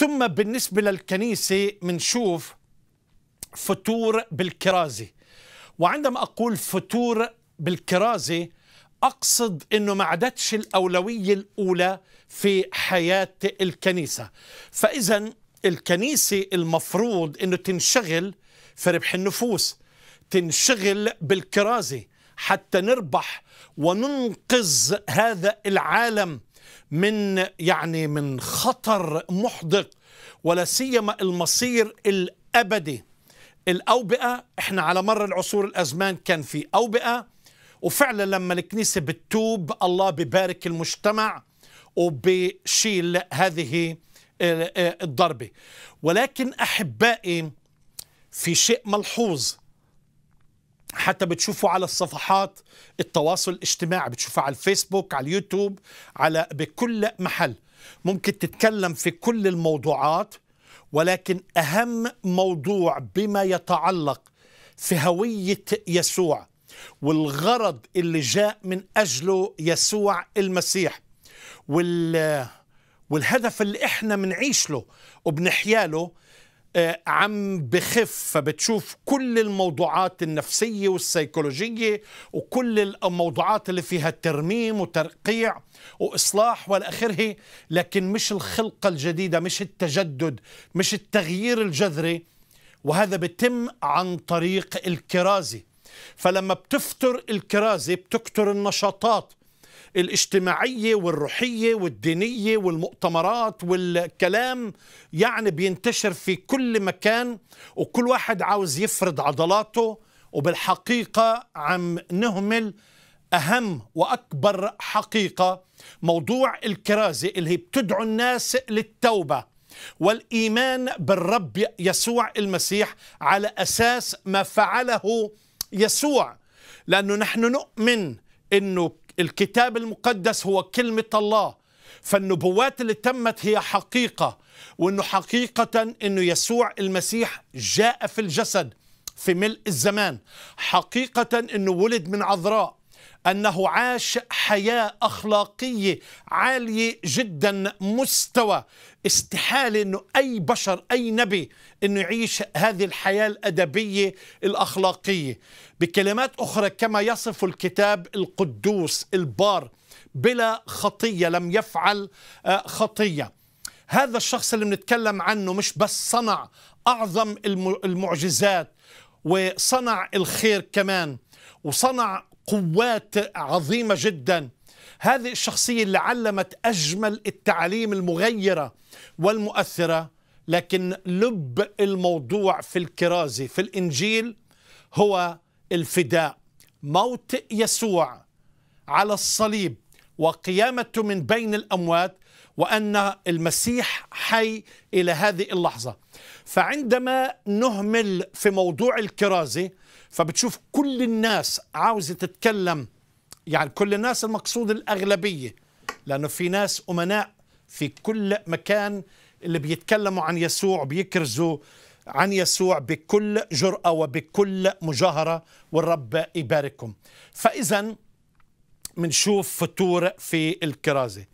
ثم بالنسبة للكنيسة منشوف فتور بالكرازة وعندما أقول فتور بالكرازة أقصد أنه ما عدتش الأولوية الأولى في حياة الكنيسة فإذا الكنيسة المفروض أنه تنشغل في ربح النفوس تنشغل بالكرازة حتى نربح وننقذ هذا العالم من يعني من خطر محدق ولا سيما المصير الابدي الاوبئه احنا على مر العصور الازمان كان في اوبئه وفعلا لما الكنيسه بتوب الله ببارك المجتمع وبشيل هذه آه، آه، الضربه ولكن احبائي في شيء ملحوظ حتى بتشوفوا على الصفحات التواصل الاجتماعي بتشوفوا على الفيسبوك على اليوتيوب على بكل محل ممكن تتكلم في كل الموضوعات ولكن أهم موضوع بما يتعلق في هوية يسوع والغرض اللي جاء من أجله يسوع المسيح وال... والهدف اللي إحنا منعيش له وبنحياله آه، عم بخف فبتشوف كل الموضوعات النفسية والسيكولوجية وكل الموضوعات اللي فيها ترميم وترقيع وإصلاح والأخره لكن مش الخلقة الجديدة مش التجدد مش التغيير الجذري وهذا بتم عن طريق الكرازي فلما بتفتر الكرازي بتكتر النشاطات الاجتماعية والروحية والدينية والمؤتمرات والكلام يعني بينتشر في كل مكان وكل واحد عاوز يفرض عضلاته وبالحقيقة عم نهمل أهم وأكبر حقيقة موضوع الكرازة اللي بتدعو الناس للتوبة والإيمان بالرب يسوع المسيح على أساس ما فعله يسوع لأنه نحن نؤمن أنه الكتاب المقدس هو كلمة الله فالنبوات اللي تمت هي حقيقة وأنه حقيقة أنه يسوع المسيح جاء في الجسد في ملء الزمان حقيقة أنه ولد من عذراء أنه عاش حياة أخلاقية عالية جدا مستوى استحالة أنه أي بشر أي نبي أنه يعيش هذه الحياة الأدبية الأخلاقية بكلمات أخرى كما يصف الكتاب القدوس البار بلا خطية لم يفعل آه، خطية هذا الشخص اللي بنتكلم عنه مش بس صنع أعظم المعجزات وصنع الخير كمان وصنع قوات عظيمة جدا هذه الشخصية اللي علمت أجمل التعاليم المغيرة والمؤثرة لكن لب الموضوع في الكرازة في الإنجيل هو الفداء موت يسوع على الصليب وقيامته من بين الأموات وأن المسيح حي إلى هذه اللحظة فعندما نهمل في موضوع الكرازة فبتشوف كل الناس عاوزة تتكلم يعني كل الناس المقصود الأغلبية لأنه في ناس أمناء في كل مكان اللي بيتكلموا عن يسوع بيكرزوا عن يسوع بكل جرأة وبكل مجاهرة والرب يبارككم فإذا منشوف فتور في الكرازة